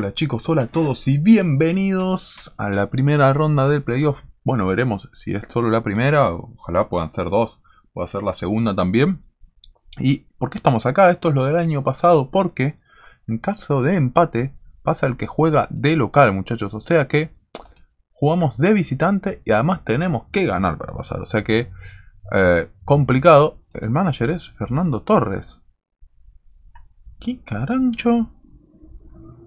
Hola chicos, hola a todos y bienvenidos a la primera ronda del playoff. Bueno, veremos si es solo la primera, ojalá puedan ser dos, pueda ser la segunda también. ¿Y por qué estamos acá? Esto es lo del año pasado, porque en caso de empate pasa el que juega de local, muchachos. O sea que jugamos de visitante y además tenemos que ganar para pasar. O sea que eh, complicado. El manager es Fernando Torres. ¿Qué carancho?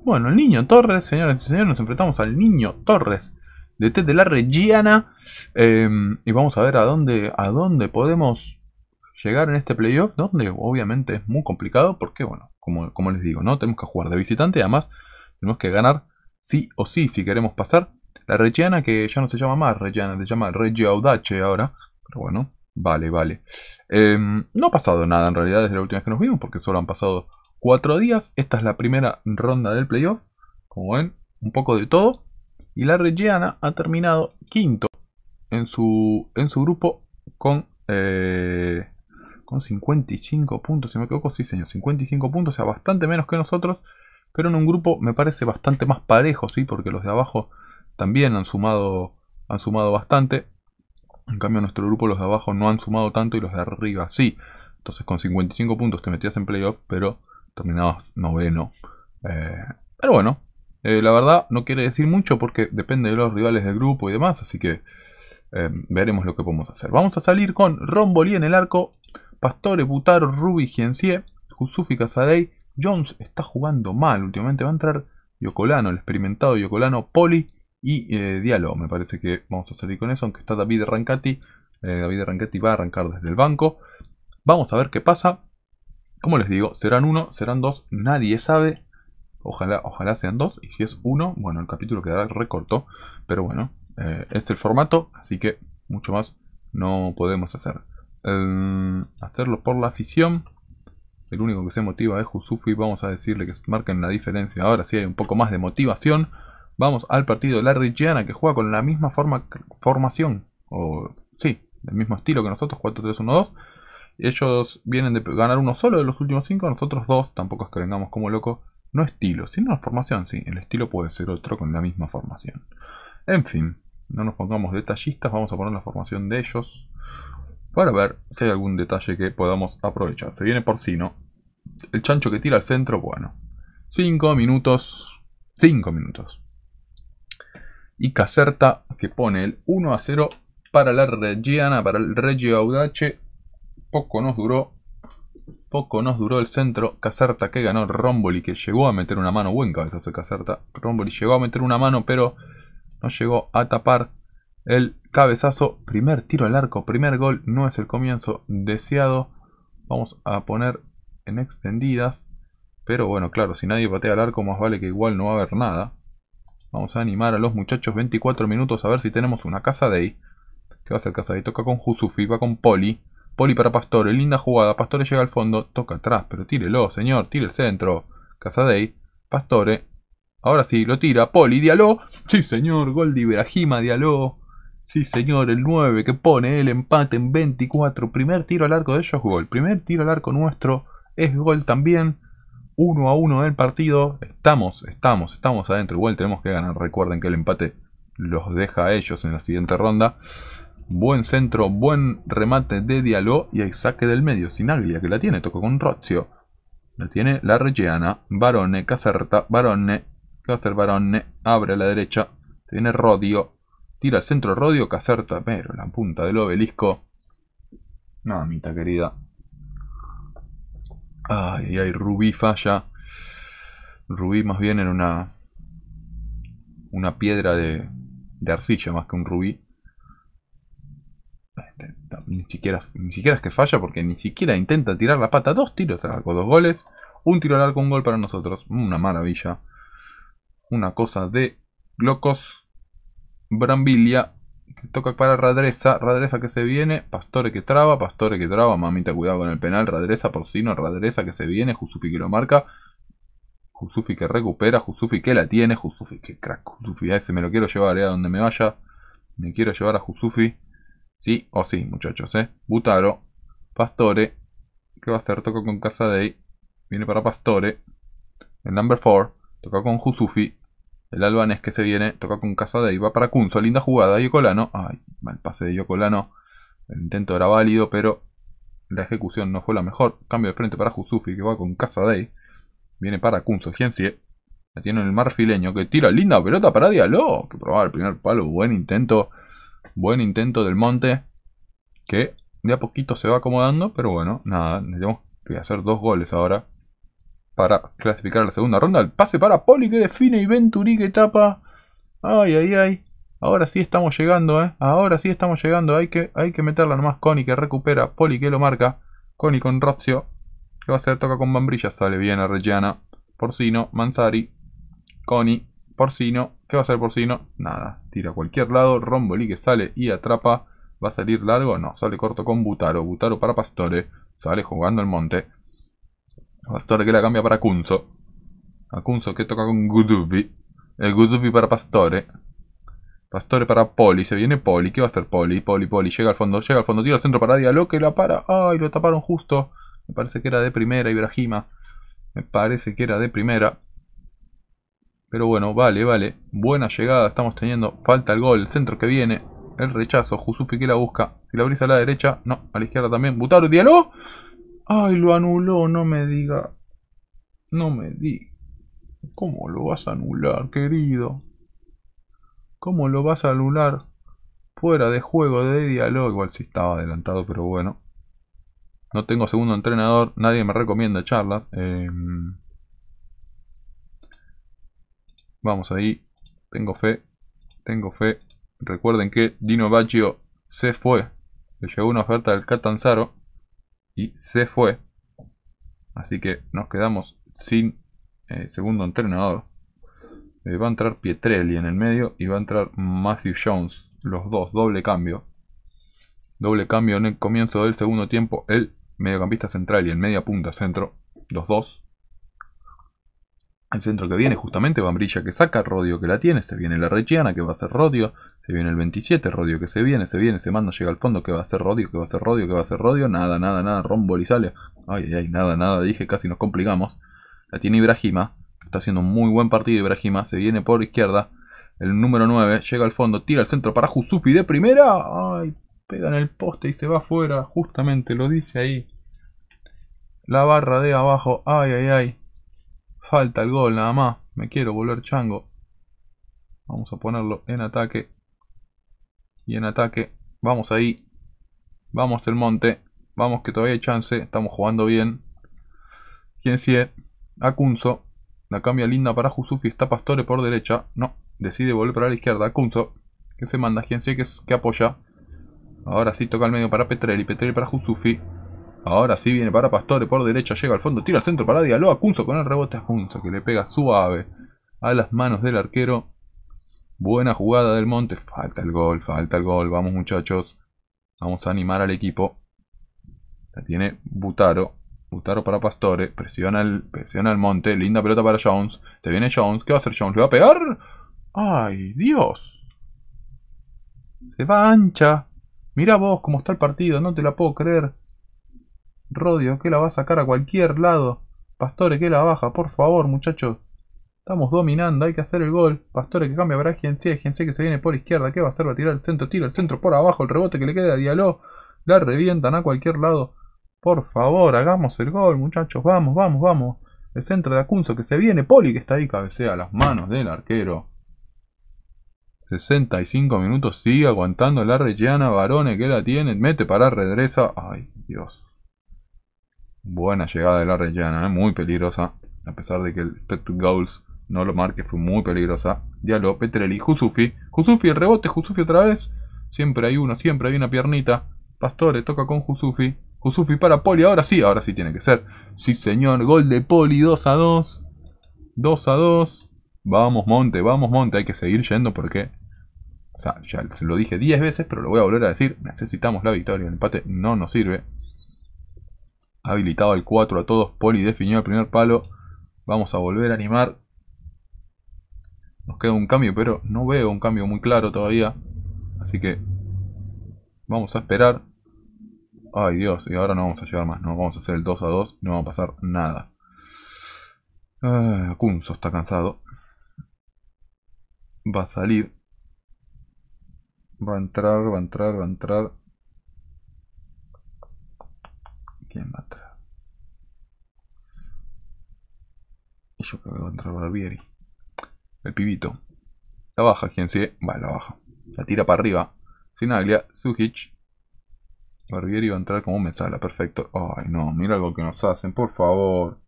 Bueno, el niño Torres, señores y señores, nos enfrentamos al niño Torres de de la Reggiana. Em, y vamos a ver a dónde, a dónde podemos llegar en este playoff, donde obviamente es muy complicado, porque, bueno, como, como les digo, ¿no? Tenemos que jugar de visitante y además tenemos que ganar sí o sí si queremos pasar. La Reggiana, que ya no se llama más Reggiana, se llama Reggio Audace ahora. Pero bueno, vale, vale. Em, no ha pasado nada en realidad desde la última vez que nos vimos, porque solo han pasado cuatro días. Esta es la primera ronda del playoff. Como ven, un poco de todo. Y la Reggiana ha terminado quinto en su, en su grupo con, eh, con 55 puntos. Si me equivoco, sí, señor, 55 puntos, o sea, bastante menos que nosotros. Pero en un grupo me parece bastante más parejo, sí, porque los de abajo también han sumado, han sumado bastante. En cambio, en nuestro grupo los de abajo no han sumado tanto y los de arriba sí. Entonces, con 55 puntos te metías en playoff, pero Terminamos noveno. Eh, pero bueno, eh, la verdad no quiere decir mucho porque depende de los rivales del grupo y demás, así que eh, veremos lo que podemos hacer. Vamos a salir con Romboli en el arco, Pastore, Butaro, Rubi, Giencie, Jusufi, Casadei. Jones está jugando mal últimamente, va a entrar Yocolano, el experimentado Yocolano, Poli y diálogo Me parece que vamos a salir con eso, aunque está David Rancati. David Rancati va a arrancar desde el banco. Vamos a ver qué pasa como les digo, serán uno, serán dos, nadie sabe. Ojalá, ojalá sean dos. Y si es uno, bueno, el capítulo quedará recorto. Pero bueno, eh, es el formato, así que mucho más no podemos hacer. hacerlo por la afición. El único que se motiva es Jusufi. Vamos a decirle que marquen la diferencia. Ahora sí hay un poco más de motivación. Vamos al partido de la Rigiana que juega con la misma forma, formación. O sí, del mismo estilo que nosotros, 4-3-1-2. Ellos vienen de ganar uno solo de los últimos cinco, nosotros dos, tampoco es que vengamos como locos. No estilo, sino formación, sí. El estilo puede ser otro con la misma formación. En fin, no nos pongamos detallistas, vamos a poner la formación de ellos para ver si hay algún detalle que podamos aprovechar. Se viene por ¿no? El chancho que tira al centro, bueno. Cinco minutos. 5 minutos. Y Caserta que pone el 1 a 0 para la Reggiana, para el Reggio Audace poco nos duró. Poco nos duró el centro. Caserta que ganó Romboli, que llegó a meter una mano. Buen cabezazo de Caserta. Romboli llegó a meter una mano, pero no llegó a tapar el cabezazo. Primer tiro al arco, primer gol. No es el comienzo deseado. Vamos a poner en extendidas. Pero bueno, claro, si nadie patea al arco, más vale que igual no va a haber nada. Vamos a animar a los muchachos 24 minutos a ver si tenemos una casa de ahí. ¿Qué va a ser casa de ahí? Toca con Jusufi, va con Poli. Poli para Pastore, linda jugada. Pastore llega al fondo, toca atrás, pero tírelo, señor, tire el centro. Casadei, Pastore. Ahora sí, lo tira. Poli, dialó. Sí, señor, gol de Iberajima, dialó. Sí, señor, el 9 que pone el empate en 24. Primer tiro al arco de ellos, gol. Primer tiro al arco nuestro es gol también. 1 a 1 el partido. Estamos, estamos, estamos adentro. Igual tenemos que ganar. Recuerden que el empate los deja a ellos en la siguiente ronda. Buen centro, buen remate de Diallo y hay saque del medio. sin Sinaglia que la tiene, tocó con Rocio. La tiene la Reggiana. Barone, Caserta, Barone, Caser Barone, abre a la derecha. Tiene Rodio. Tira al centro Rodio, Caserta, pero la punta del obelisco. Mamita querida. Ay, ay, Rubí falla. Rubí más bien en una. una piedra de, de arcilla más que un rubí. Este, ni siquiera, ni siquiera es que falla porque ni siquiera intenta tirar la pata. Dos tiros al arco, dos goles. Un tiro al arco, un gol para nosotros. Una maravilla. Una cosa de locos. Brambilia. Que toca para radresa radresa que se viene. Pastore que traba. Pastore que traba. Mamita, cuidado con el penal. si no radresa que se viene. Jusufi que lo marca. Jusufi que recupera. Jusufi que la tiene. Jusufi que crack. Jusufi ese me lo quiero llevar. Eh, a donde me vaya. Me quiero llevar a Jusufi. Sí o sí, muchachos, ¿eh? Butaro, Pastore, ¿Qué va a hacer? Toca con Casadei, viene para Pastore. El number four. toca con Jusufi. El albanés que se viene, toca con Casadei, va para Kunzo, linda jugada, Yocolano. Ay, mal pase de Yocolano. El intento era válido, pero la ejecución no fue la mejor. Cambio de frente para Jusufi, que va con Casadei. Viene para Kunzo, Giencie. La tiene el marfileño, que tira linda pelota para Diallo. Que probaba el primer palo, buen intento. Buen intento del monte. Que de a poquito se va acomodando. Pero bueno, nada. Voy que hacer dos goles ahora. Para clasificar la segunda ronda. El pase para Poli que define y Venturi que tapa. Ay, ay, ay. Ahora sí estamos llegando, ¿eh? Ahora sí estamos llegando. Hay que, hay que meterla nomás. Connie que recupera. Poli que lo marca. Connie con Rocio, Que va a hacer? Toca con Bambrilla. Sale bien a Reggiana. Porcino. Manzari. Connie. Porcino. ¿Qué va a hacer Porcino? Nada. Tira a cualquier lado. Romboli que sale y atrapa. ¿Va a salir largo? No. Sale corto con Butaro. Butaro para Pastore. Sale jugando al monte. Pastore que la cambia para Kunzo. A Kunzo que toca con Gudubi. El Gudubi para Pastore. Pastore para Poli, se viene Poli, ¿qué va a hacer Poli? Poli, Poli, llega al fondo, llega al fondo, tira al centro para Dialo. que la para, ay, lo taparon justo, me parece que era de primera Ibrahima, me parece que era de primera, pero bueno, vale, vale. Buena llegada estamos teniendo. Falta el gol. El centro que viene. El rechazo. Jusufi que la busca. Si la brisa a la derecha. No, a la izquierda también. Butaro, diálogo. Ay, lo anuló. No me diga. No me di ¿Cómo lo vas a anular, querido? ¿Cómo lo vas a anular? Fuera de juego de diálogo. Igual sí estaba adelantado, pero bueno. No tengo segundo entrenador. Nadie me recomienda charlas. Eh... Vamos ahí. Tengo fe. Tengo fe. Recuerden que Dino Baggio se fue. Le llegó una oferta del Catanzaro. Y se fue. Así que nos quedamos sin eh, segundo entrenador. Eh, va a entrar Pietrelli en el medio y va a entrar Matthew Jones. Los dos, doble cambio. Doble cambio en el comienzo del segundo tiempo. El mediocampista central y el media punta centro. Los dos. El centro que viene justamente, Bambrilla que saca, Rodio que la tiene, se viene la Rechiana que va a ser Rodio, se viene el 27, Rodio que se viene, se viene, se manda, llega al fondo, que va a ser Rodio, que va a ser Rodio, que va a ser Rodio, nada, nada, nada, Rombo y sale. Ay, ay, nada, nada, dije, casi nos complicamos. La tiene Ibrahima, está haciendo un muy buen partido Ibrahima, se viene por izquierda, el número 9, llega al fondo, tira al centro para Jusufi de primera, ay, pega en el poste y se va afuera, justamente lo dice ahí. La barra de abajo, ay, ay, ay. Falta el gol nada más. Me quiero volver chango. Vamos a ponerlo en ataque. Y en ataque. Vamos ahí. Vamos del monte. Vamos que todavía hay chance. Estamos jugando bien. Quien Acunzo. La cambia linda para Jusufi. Está Pastore por derecha. No. Decide volver para la izquierda. Acunzo. Que se manda. Quien que, que apoya. Ahora sí toca el medio para Petrelli. Petrelli para Jusufi. Ahora sí viene para Pastore por derecha, llega al fondo, tira al centro para Dialo a con el rebote a Kunzo, que le pega suave a las manos del arquero. Buena jugada del Monte, falta el gol, falta el gol, vamos muchachos, vamos a animar al equipo. La tiene Butaro, Butaro para Pastore, presiona el, presiona el Monte, linda pelota para Jones, se viene Jones, ¿qué va a hacer Jones? ¿Le va a pegar? ¡Ay, Dios! Se va ancha. Mirá vos cómo está el partido, no te la puedo creer. Rodio, que la va a sacar a cualquier lado. Pastore, que la baja, por favor, muchachos. Estamos dominando, hay que hacer el gol. Pastore que cambia para quien Giense que se viene por izquierda, ¿Qué va a hacer? Va a tirar el centro, tira el centro por abajo, el rebote que le queda a Diallo. La revientan a cualquier lado. Por favor, hagamos el gol, muchachos. Vamos, vamos, vamos. El centro de Acunzo que se viene. Poli que está ahí, cabecea las manos del arquero. 65 minutos, sigue aguantando la rellana. Barone que la tiene. Mete para redresa. Ay, Dios. Buena llegada de la rellena, ¿eh? muy peligrosa. A pesar de que el Spect Goals no lo marque, fue muy peligrosa. Diallo, Petrelli, Jusufi. Jusufi, el rebote, Jusufi otra vez. Siempre hay uno, siempre hay una piernita. Pastore toca con Jusufi. Jusufi para Poli, ahora sí, ahora sí tiene que ser. Sí, señor, gol de Poli, 2 a 2. 2 a 2. Vamos, Monte, vamos, Monte, hay que seguir yendo porque o sea, ya se lo dije 10 veces, pero lo voy a volver a decir. Necesitamos la victoria. El empate no nos sirve. Habilitado el 4 a todos. Poli definió el primer palo. Vamos a volver a animar. Nos queda un cambio, pero no veo un cambio muy claro todavía. Así que vamos a esperar. Ay Dios, y ahora no vamos a llegar más. No vamos a hacer el 2 a 2. No va a pasar nada. Ah, está cansado. Va a salir. Va a entrar, va a entrar, va a entrar. ¿Quién va a Y yo creo que va a entrar Barbieri. El pibito. La baja, quien sigue? Va, la baja. La tira para arriba. Sinaglia, Zuhic Barbieri va a entrar como un sala, perfecto. Ay, no, mira gol que nos hacen, por favor.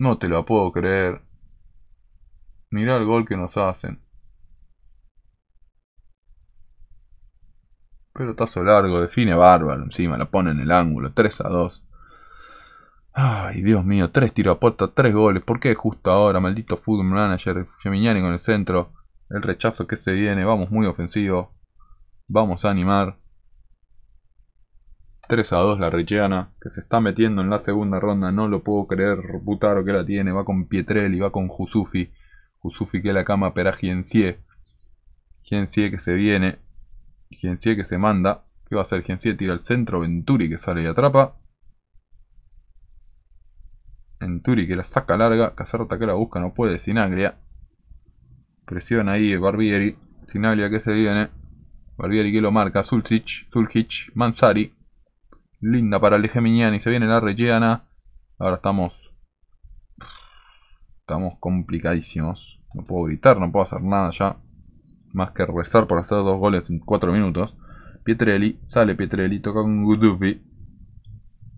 No te lo puedo creer. Mira el gol que nos hacen. Pelotazo largo, define bárbaro encima, la pone en el ángulo, 3 a 2. Ay, Dios mío, 3 tiros a puerta, 3 goles. ¿Por qué justo ahora? Maldito Fútbol Manager, Geminiani con el centro. El rechazo que se viene, vamos muy ofensivo. Vamos a animar. 3 a 2 la Richiana, que se está metiendo en la segunda ronda, no lo puedo creer. putaro que la tiene, va con Pietrelli, va con Jusufi. Jusufi que la cama, a Gienzie. Giencie que se viene, Gencie que se manda. ¿Qué va a hacer? Gencie? tira al centro. Venturi que sale y atrapa. Venturi que la saca larga. Caserta que la busca, no puede. Sinagria. Presiona ahí Barbieri. Sinaglia que se viene. Barbieri que lo marca. Sulcich Zulcic. Mansari. Linda para el Geminiani. Se viene la Reggiana. Ahora estamos. Estamos complicadísimos. No puedo gritar, no puedo hacer nada ya más que rezar por hacer dos goles en cuatro minutos. Pietrelli, sale Pietrelli, toca con Gudufi.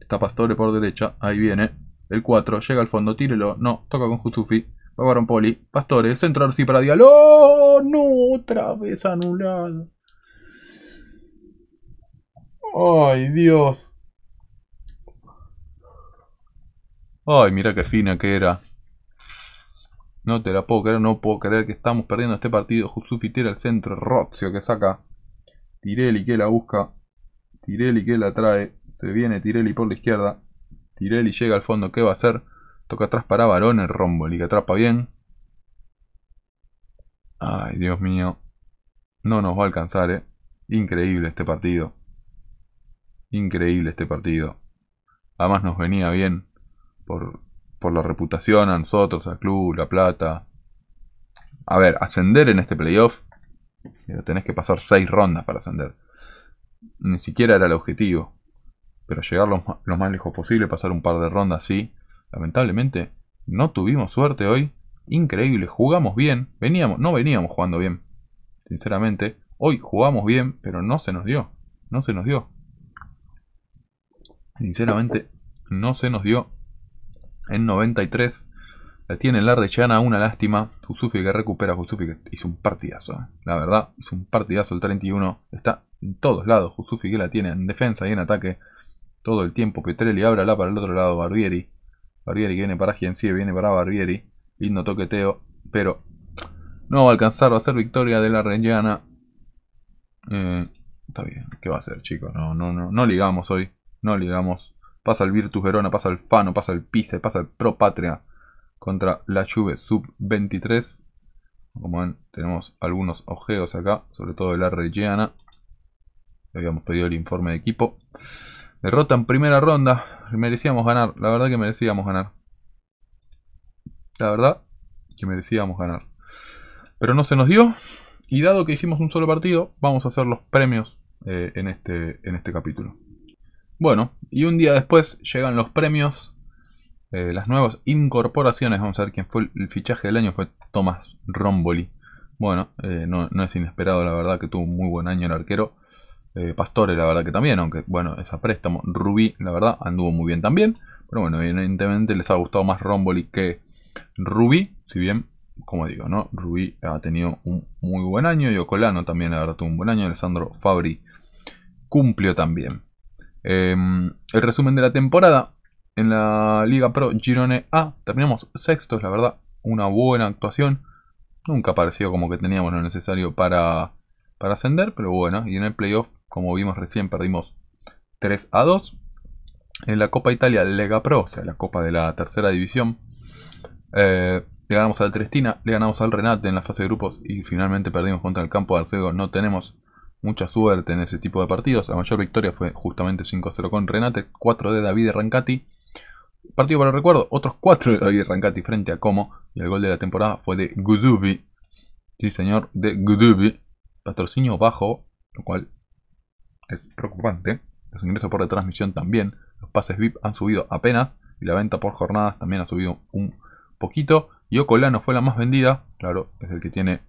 Está Pastore por derecha, ahí viene. El 4, llega al fondo, tírelo. No, toca con Gudufi. Va un Poli. Pastore, el centro así para Diallo. no! Otra vez anulado. ¡Ay, Dios! ¡Ay, mira qué fina que era! No te la puedo creer, no puedo creer que estamos perdiendo este partido. Jusufi tira al centro, Rocio que saca. Tirelli que la busca. Tirelli que la trae. Se viene Tirelli por la izquierda. Tirelli llega al fondo, ¿qué va a hacer? Toca atrás para Barón, el y que atrapa bien. Ay, Dios mío. No nos va a alcanzar, ¿eh? Increíble este partido. Increíble este partido. Además nos venía bien por por la reputación a nosotros, al club, La Plata. A ver, ascender en este playoff, pero tenés que pasar seis rondas para ascender. Ni siquiera era el objetivo. Pero llegar lo, lo más lejos posible, pasar un par de rondas, sí. Lamentablemente, no tuvimos suerte hoy. Increíble, jugamos bien. Veníamos, no veníamos jugando bien. Sinceramente, hoy jugamos bien, pero no se nos dio. No se nos dio. Sinceramente, no se nos dio en 93. La tiene la rechana una lástima. Jusufi que recupera, Jusufi que hizo un partidazo. ¿eh? La verdad, hizo un partidazo el 31. Está en todos lados. Jusufi que la tiene en defensa y en ataque. Todo el tiempo. Petrelli ábrala para el otro lado. Barbieri. Barbieri viene para Giencie, viene para Barbieri. Lindo toqueteo. Pero no va a alcanzar. Va a ser victoria de la reyana, eh, está bien. ¿Qué va a hacer, chicos? No, no, no. No ligamos hoy. No ligamos. Pasa el Virtus Verona, pasa el Fano, pasa el Pise, pasa el Pro Patria contra la Juve Sub 23. Como ven, tenemos algunos ojeos acá, sobre todo el Reggiana. habíamos pedido el informe de equipo. Derrota en primera ronda. Merecíamos ganar. La verdad que merecíamos ganar. La verdad que merecíamos ganar. Pero no se nos dio. Y dado que hicimos un solo partido, vamos a hacer los premios eh, en, este, en este capítulo. Bueno, y un día después llegan los premios, eh, las nuevas incorporaciones. Vamos a ver quién fue el fichaje del año, fue Tomás Romboli. Bueno, eh, no, es inesperado, la verdad, que tuvo un muy buen año el arquero. Eh, Pastore, la verdad que también, aunque bueno, es a préstamo. Rubí, la verdad, anduvo muy bien también. Pero bueno, evidentemente les ha gustado más Romboli que Rubí, si bien, como digo, ¿no? Rubí ha tenido un muy buen año. Y Ocolano también, la verdad, tuvo un buen año. Alessandro Fabri cumplió también. Em, el resumen de la temporada. En la Liga Pro Girone A terminamos es la verdad. Una buena actuación. Nunca pareció como que teníamos lo necesario para, ascender, pero bueno. Y en el playoff, como vimos recién, perdimos 3 a 2. En la Copa Italia Lega Pro, o sea, la Copa de la Tercera División, eh, le ganamos al Trestina, le ganamos al Renate en la fase de grupos y finalmente perdimos contra el campo de Arcego. No tenemos mucha suerte en ese tipo de partidos. La mayor victoria fue justamente 5-0 con Renate, 4 de David Rancati. Partido para el recuerdo, otros 4 de David Rancati frente a Como. Y el gol de la temporada fue de Gudubi. Sí, señor, de Gudubi. Patrocinio bajo, lo cual es preocupante. Los ingresos por retransmisión también. Los pases VIP han subido apenas. Y la venta por jornadas también ha subido un poquito. Y Ocolano fue la más vendida. Claro, es el que tiene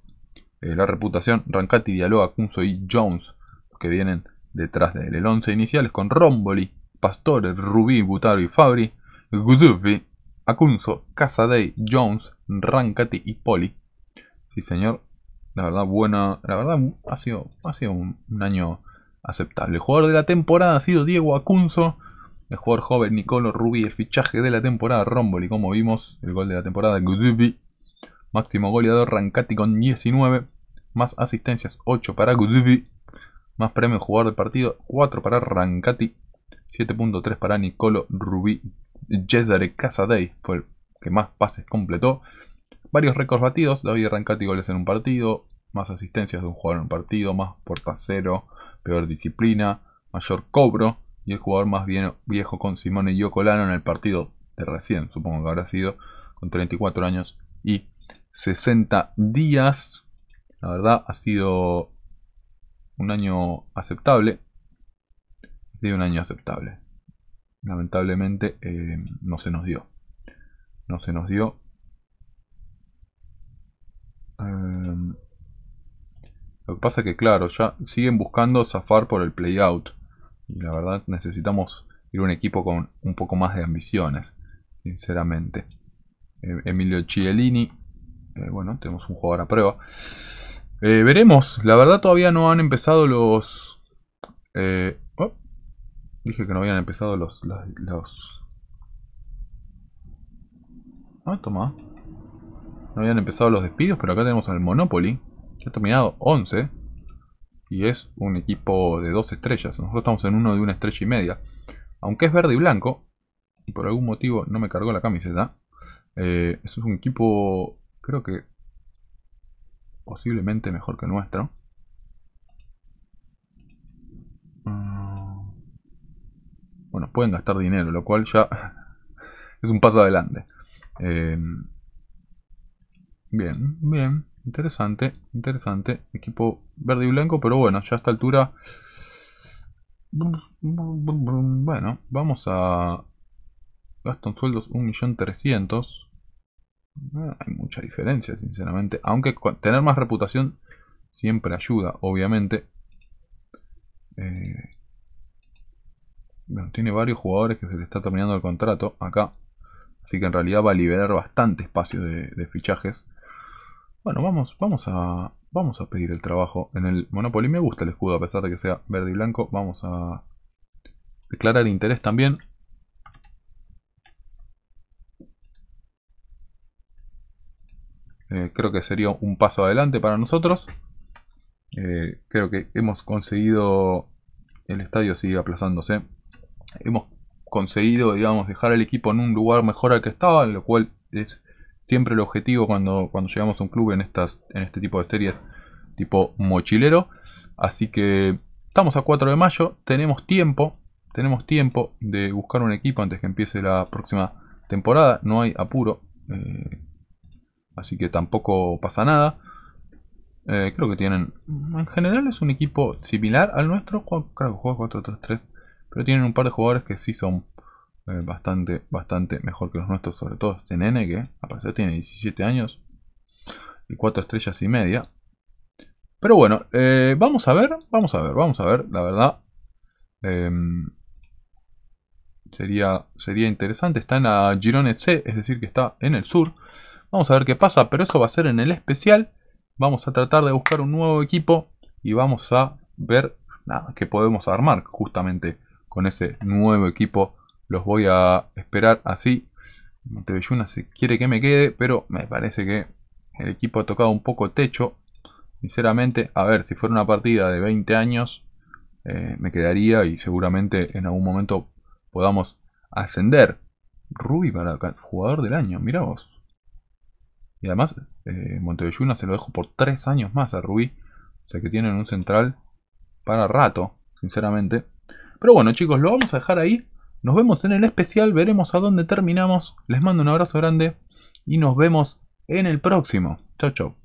eh, la reputación, Rancati dialoga Acunzo y Jones, que vienen detrás de él. El 11 iniciales con Romboli, Pastore, Rubí, Butaro y Fabri, Guzufi. Acunzo, Casadei, Jones, Rancati y Poli. Sí, señor. La verdad, buena. La verdad, ha sido, sido un, año aceptable. El jugador de la temporada ha sido Diego Acunzo. El jugador joven Nicolo Rubí, el fichaje de la temporada Romboli, como vimos, el gol de la temporada Gudubi Máximo goleador Rancati con 19. Más asistencias 8 para Gudubi. Más premio jugador del partido 4 para Rancati. 7.3 para Nicolo Rubí. Cesare Casadei fue el que más pases completó. Varios récords batidos. David Rancati goles en un partido. Más asistencias de un jugador en un partido. Más cero. Peor disciplina. Mayor cobro. Y el jugador más viejo con Simone Yocolano en el partido de recién. Supongo que habrá sido. Con 34 años. Y 60 días. La verdad ha sido un año aceptable. Ha sido un año aceptable. Lamentablemente eh, no se nos dio. No se nos dio. Em, lo que pasa es que, claro, ya siguen buscando zafar por el playout. Y la verdad necesitamos ir a un equipo con un poco más de ambiciones, sinceramente. Em, Emilio Chiellini eh, bueno, tenemos un jugador a prueba. Eh, veremos. La verdad todavía no han empezado los... Eh, oh, dije que no habían empezado los... los, Ah, toma. No habían empezado los despidos, pero acá tenemos al Monopoly. Que ha terminado 11. Y es un equipo de dos estrellas. Nosotros estamos en uno de una estrella y media. Aunque es verde y blanco. Y por algún motivo no me cargó la camiseta. eso es un equipo creo que posiblemente mejor que nuestro. Mm. Bueno, pueden gastar dinero, lo cual ya es un paso adelante. Em, bien, bien, interesante, interesante. Equipo verde y blanco, pero bueno, ya a esta altura... Bueno, vamos a... Gastan sueldos 1.300.000. Ah, hay mucha diferencia, sinceramente. Aunque tener más reputación siempre ayuda, obviamente. Eh, tiene varios jugadores que se le está terminando el contrato acá. Así que en realidad va a liberar bastante espacio de, fichajes. Bueno, vamos, vamos, a, vamos a pedir el trabajo en el Monopoly. Me gusta el escudo a pesar de que sea verde y blanco. Vamos a declarar interés también. Eh, creo que sería un paso adelante para nosotros. Eh, creo que hemos conseguido, el estadio sigue aplazándose, hemos conseguido, digamos, dejar al equipo en un lugar mejor al que estaba, lo cual es siempre el objetivo cuando, cuando llegamos a un club en, estas, en este tipo de series tipo mochilero. Así que estamos a 4 de mayo, tenemos tiempo, tenemos tiempo de buscar un equipo antes que empiece la próxima temporada, no hay apuro. Eh, así que tampoco pasa nada. Eh, creo que tienen, en general es un equipo similar al nuestro, creo que juega 4-3-3, pero tienen un par de jugadores que sí son eh, bastante, bastante mejor que los nuestros, sobre todo este nene que a parecer tiene 17 años y 4 estrellas y media. Pero bueno, eh, vamos a ver, vamos a ver, vamos a ver, la verdad. Em, sería, sería interesante. Está en la Girone C, es decir, que está en el sur. Vamos a ver qué pasa, pero eso va a ser en el especial. Vamos a tratar de buscar un nuevo equipo y vamos a ver qué podemos armar justamente con ese nuevo equipo. Los voy a esperar así. Montebelluna se quiere que me quede, pero me parece que el equipo ha tocado un poco techo. Sinceramente, a ver, si fuera una partida de 20 años, eh, me quedaría y seguramente en algún momento podamos ascender. Rubí para jugador del año, mirá vos. Y además, eh, se lo dejo por tres años más a Rubí. O sea que tienen un central para rato, sinceramente. Pero bueno, chicos, lo vamos a dejar ahí. Nos vemos en el especial, veremos a dónde terminamos. Les mando un abrazo grande y nos vemos en el próximo. chao chau.